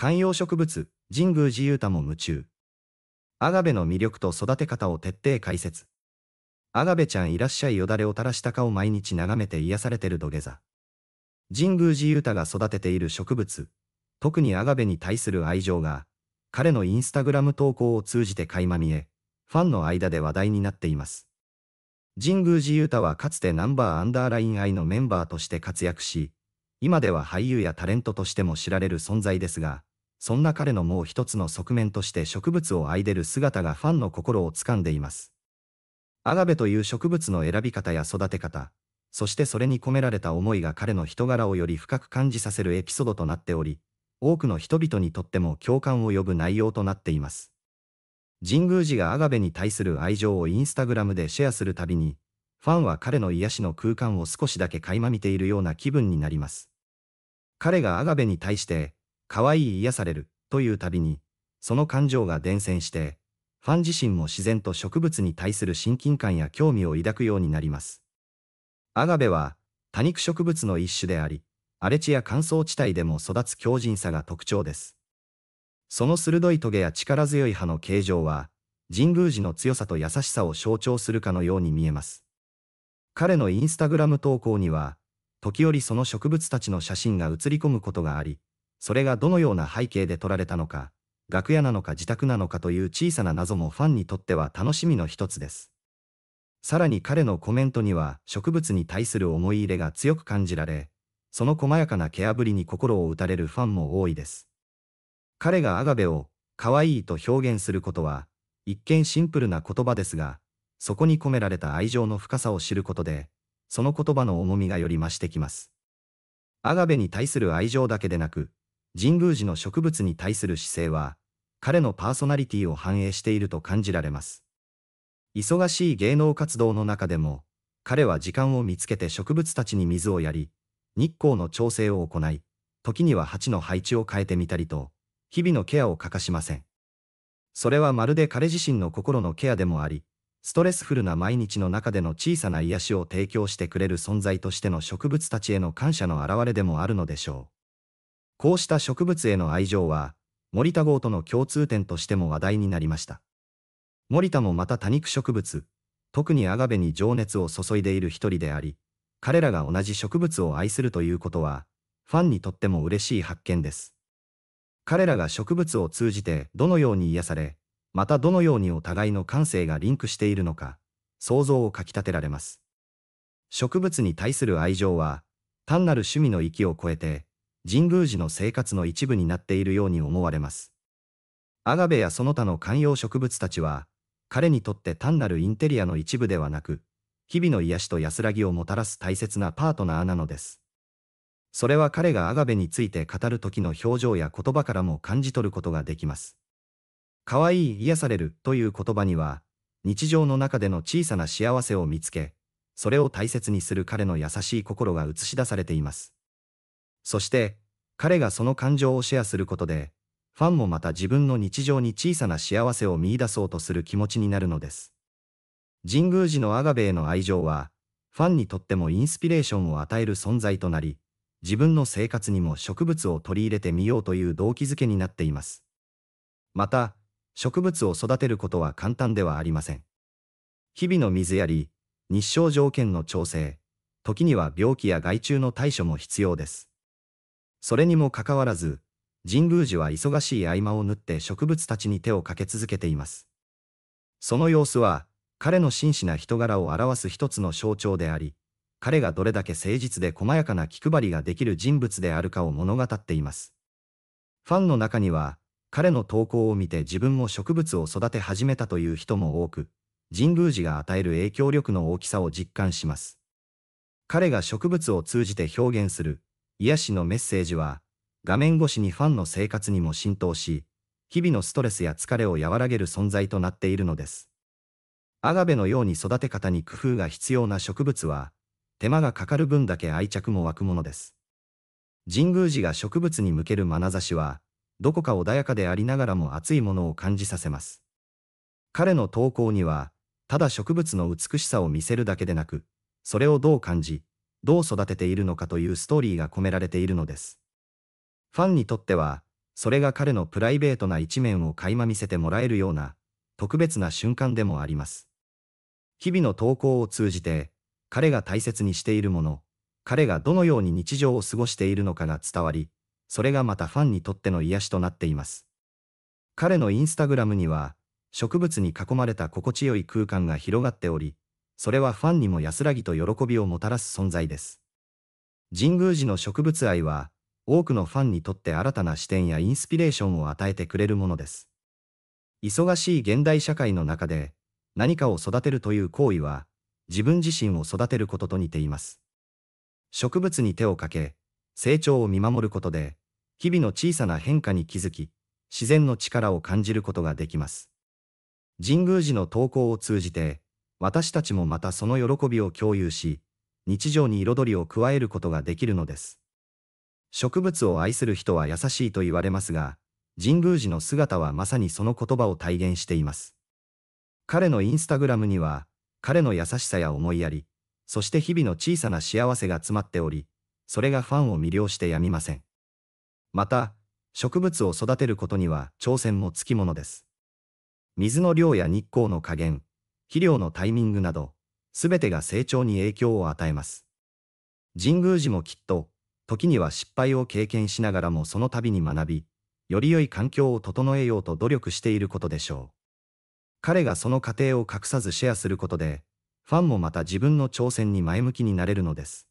観葉植物、神宮寺勇太も夢中。アガベの魅力と育て方を徹底解説。アガベちゃんいらっしゃいよだれを垂らしたかを毎日眺めて癒されてる土下座。神宮寺勇太が育てている植物、特にアガベに対する愛情が、彼のインスタグラム投稿を通じて垣間見え、ファンの間で話題になっています。神宮寺勇太はかつてナンバーアンダーライン愛のメンバーとして活躍し、今では俳優やタレントとしても知られる存在ですが、そんな彼のもう一つの側面として植物を愛でる姿がファンの心を掴んでいます。アガベという植物の選び方や育て方、そしてそれに込められた思いが彼の人柄をより深く感じさせるエピソードとなっており、多くの人々にとっても共感を呼ぶ内容となっています。神宮寺がアガベに対する愛情をインスタグラムでシェアするたびに、ファンは彼の癒しの空間を少しだけ垣間見ているような気分になります。彼がアガベに対して、可愛い癒されるというたびに、その感情が伝染して、ファン自身も自然と植物に対する親近感や興味を抱くようになります。アガベは多肉植物の一種であり、荒れ地や乾燥地帯でも育つ強靭さが特徴です。その鋭い棘や力強い葉の形状は、神宮寺の強さと優しさを象徴するかのように見えます。彼のインスタグラム投稿には、時折その植物たちの写真が写り込むことがあり、それがどのような背景で撮られたのか、楽屋なのか自宅なのかという小さな謎もファンにとっては楽しみの一つです。さらに彼のコメントには植物に対する思い入れが強く感じられ、その細やかな毛あぶりに心を打たれるファンも多いです。彼がアガベを可愛いと表現することは、一見シンプルな言葉ですが、そこに込められた愛情の深さを知ることで、その言葉の重みがより増してきます。アガベに対する愛情だけでなく、神宮寺の植物に対する姿勢は、彼のパーソナリティを反映していると感じられます。忙しい芸能活動の中でも、彼は時間を見つけて植物たちに水をやり、日光の調整を行い、時には鉢の配置を変えてみたりと、日々のケアを欠かしません。それはまるで彼自身の心のケアでもあり、ストレスフルな毎日の中での小さな癒しを提供してくれる存在としての植物たちへの感謝の表れでもあるのでしょう。こうした植物への愛情は、森田号との共通点としても話題になりました。森田もまた多肉植物、特にアガベに情熱を注いでいる一人であり、彼らが同じ植物を愛するということは、ファンにとっても嬉しい発見です。彼らが植物を通じてどのように癒され、またどのようにお互いの感性がリンクしているのか、想像をかきたてられます。植物に対する愛情は、単なる趣味の域を超えて、神宮寺の生活の一部になっているように思われます。アガベやその他の観葉植物たちは、彼にとって単なるインテリアの一部ではなく、日々の癒しと安らぎをもたらす大切なパートナーなのです。それは彼がアガベについて語る時の表情や言葉からも感じ取ることができます。可愛い癒されるという言葉には、日常の中での小さな幸せを見つけ、それを大切にする彼の優しい心が映し出されています。そして、彼がその感情をシェアすることで、ファンもまた自分の日常に小さな幸せを見出そうとする気持ちになるのです。神宮寺のアガベへの愛情は、ファンにとってもインスピレーションを与える存在となり、自分の生活にも植物を取り入れてみようという動機づけになっています。また、植物を育てることは簡単ではありません。日々の水やり、日照条件の調整、時には病気や害虫の対処も必要です。それにもかかわらず、神宮寺は忙しい合間を縫って植物たちに手をかけ続けています。その様子は、彼の真摯な人柄を表す一つの象徴であり、彼がどれだけ誠実で細やかな気配りができる人物であるかを物語っています。ファンの中には、彼の投稿を見て自分も植物を育て始めたという人も多く、神宮寺が与える影響力の大きさを実感します。彼が植物を通じて表現する、癒しのメッセージは、画面越しにファンの生活にも浸透し、日々のストレスや疲れを和らげる存在となっているのです。アガベのように育て方に工夫が必要な植物は、手間がかかる分だけ愛着も湧くものです。神宮寺が植物に向ける眼差しは、どこか穏やかでありながらも熱いものを感じさせます。彼の投稿には、ただ植物の美しさを見せるだけでなく、それをどう感じ、どう育てているのかというストーリーが込められているのです。ファンにとっては、それが彼のプライベートな一面を垣間見せてもらえるような、特別な瞬間でもあります。日々の投稿を通じて、彼が大切にしているもの、彼がどのように日常を過ごしているのかが伝わり、それがまたファンにとっての癒しとなっています。彼のインスタグラムには、植物に囲まれた心地よい空間が広がっており、それはファンにも安らぎと喜びをもたらす存在です。神宮寺の植物愛は、多くのファンにとって新たな視点やインスピレーションを与えてくれるものです。忙しい現代社会の中で、何かを育てるという行為は、自分自身を育てることと似ています。植物に手をかけ、成長を見守ることで、日々の小さな変化に気づき、自然の力を感じることができます。神宮寺の投稿を通じて、私たちもまたその喜びを共有し、日常に彩りを加えることができるのです。植物を愛する人は優しいと言われますが、神宮寺の姿はまさにその言葉を体現しています。彼のインスタグラムには、彼の優しさや思いやり、そして日々の小さな幸せが詰まっており、それがファンを魅了してやみません。また、植物を育てることには挑戦もつきものです。水の量や日光の加減、肥料のタイミングなど、すべてが成長に影響を与えます。神宮寺もきっと、時には失敗を経験しながらもその度に学び、より良い環境を整えようと努力していることでしょう。彼がその過程を隠さずシェアすることで、ファンもまた自分の挑戦に前向きになれるのです。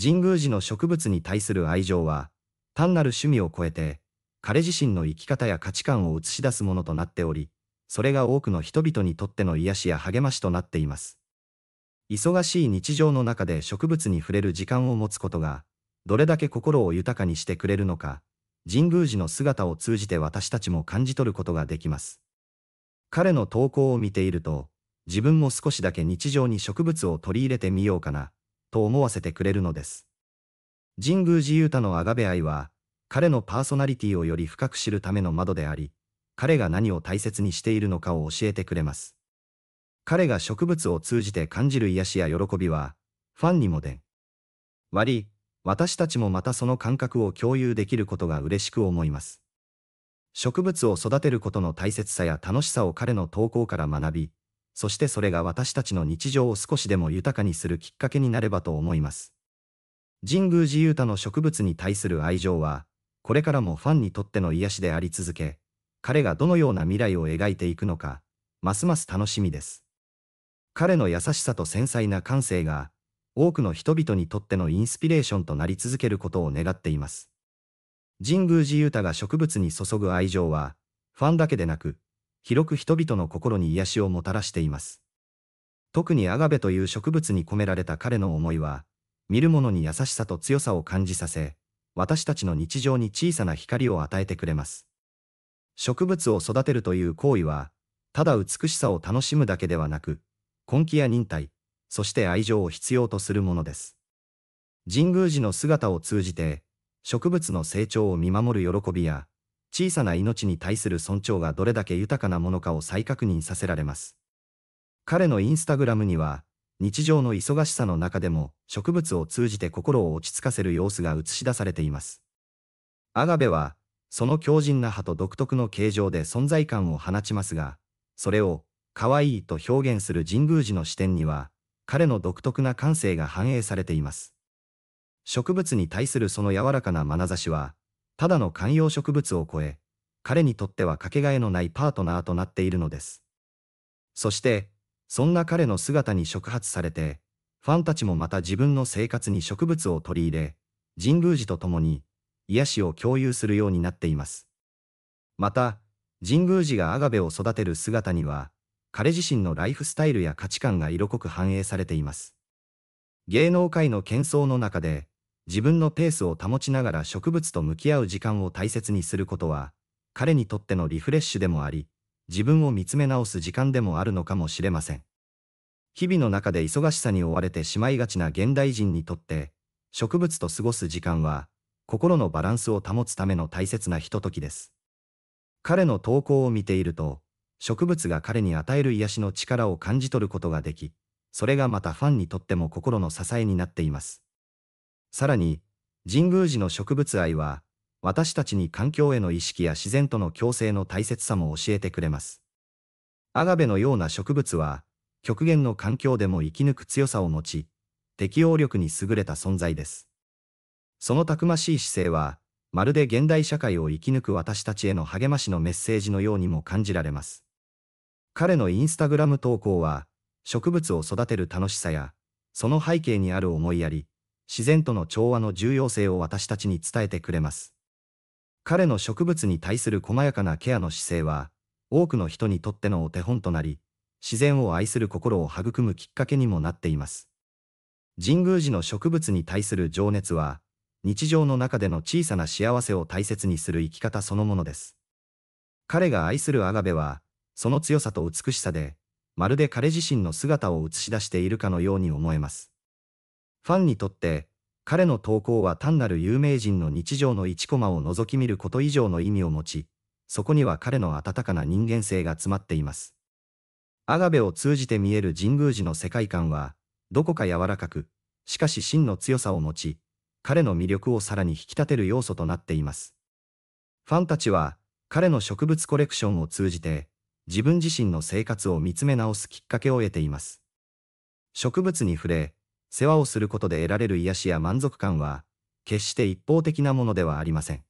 神宮寺の植物に対する愛情は、単なる趣味を超えて、彼自身の生き方や価値観を映し出すものとなっており、それが多くの人々にとっての癒しや励ましとなっています。忙しい日常の中で植物に触れる時間を持つことが、どれだけ心を豊かにしてくれるのか、神宮寺の姿を通じて私たちも感じ取ることができます。彼の投稿を見ていると、自分も少しだけ日常に植物を取り入れてみようかな、と思わせてくれるのです。神宮寺勇太のアガベ愛は、彼のパーソナリティをより深く知るための窓であり、彼が何を大切にしているのかを教えてくれます。彼が植物を通じて感じる癒しや喜びは、ファンにも伝。割り、私たちもまたその感覚を共有できることが嬉しく思います。植物を育てることの大切さや楽しさを彼の投稿から学び、そしてそれが私たちの日常を少しでも豊かにするきっかけになればと思います。神宮寺勇太の植物に対する愛情は、これからもファンにとっての癒しであり続け、彼がどのような未来を描いていくのか、ますます楽しみです。彼の優しさと繊細な感性が、多くの人々にとってのインスピレーションとなり続けることを願っています。神宮寺太が植物に注ぐ愛情は、ファンだけでなく、広く人々の心に癒しをもたらしています。特にアガベという植物に込められた彼の思いは、見る者に優しさと強さを感じさせ、私たちの日常に小さな光を与えてくれます。植物を育てるという行為は、ただ美しさを楽しむだけではなく、根気や忍耐、そして愛情を必要とするものです。神宮寺の姿を通じて、植物の成長を見守る喜びや、小さな命に対する尊重がどれだけ豊かなものかを再確認させられます。彼のインスタグラムには、日常の忙しさの中でも植物を通じて心を落ち着かせる様子が映し出されています。アガベはその強靭な歯と独特の形状で存在感を放ちますが、それを、可愛いと表現する神宮寺の視点には、彼の独特な感性が反映されています。植物に対するその柔らかな眼差しは、ただの観葉植物を超え、彼にとってはかけがえのないパートナーとなっているのです。そして、そんな彼の姿に触発されて、ファンたちもまた自分の生活に植物を取り入れ、神宮寺と共に癒しを共有するようになっています。また、神宮寺がアガベを育てる姿には、彼自身のライフスタイルや価値観が色濃く反映されています。芸能界の喧騒の中で、自分のペースを保ちながら植物と向き合う時間を大切にすることは、彼にとってのリフレッシュでもあり、自分を見つめ直す時間でもあるのかもしれません。日々の中で忙しさに追われてしまいがちな現代人にとって、植物と過ごす時間は、心のバランスを保つための大切なひとときです。彼の投稿を見ていると、植物が彼に与える癒しの力を感じ取ることができ、それがまたファンにとっても心の支えになっています。さらに、神宮寺の植物愛は、私たちに環境への意識や自然との共生の大切さも教えてくれます。アガベのような植物は、極限の環境でも生き抜く強さを持ち、適応力に優れた存在です。そのたくましい姿勢は、まるで現代社会を生き抜く私たちへの励ましのメッセージのようにも感じられます。彼のインスタグラム投稿は、植物を育てる楽しさや、その背景にある思いやり、自然との調和の重要性を私たちに伝えてくれます。彼の植物に対する細やかなケアの姿勢は、多くの人にとってのお手本となり、自然を愛する心を育むきっかけにもなっています。神宮寺の植物に対する情熱は、日常の中での小さな幸せを大切にする生き方そのものです。彼が愛するアガベは、その強さと美しさで、まるで彼自身の姿を映し出しているかのように思えます。ファンにとって、彼の投稿は単なる有名人の日常の1コマを覗き見ること以上の意味を持ち、そこには彼の温かな人間性が詰まっています。アガベを通じて見える神宮寺の世界観は、どこか柔らかく、しかし真の強さを持ち、彼の魅力をさらに引き立てる要素となっています。ファンたちは、彼の植物コレクションを通じて、自分自身の生活を見つめ直すきっかけを得ています。植物に触れ、世話をすることで得られる癒しや満足感は、決して一方的なものではありません。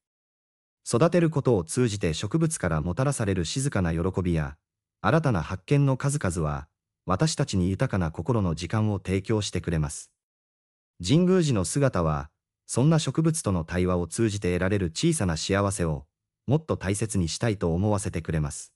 育てることを通じて植物からもたらされる静かな喜びや、新たな発見の数々は、私たちに豊かな心の時間を提供してくれます。神宮寺の姿は、そんな植物との対話を通じて得られる小さな幸せを、もっと大切にしたいと思わせてくれます。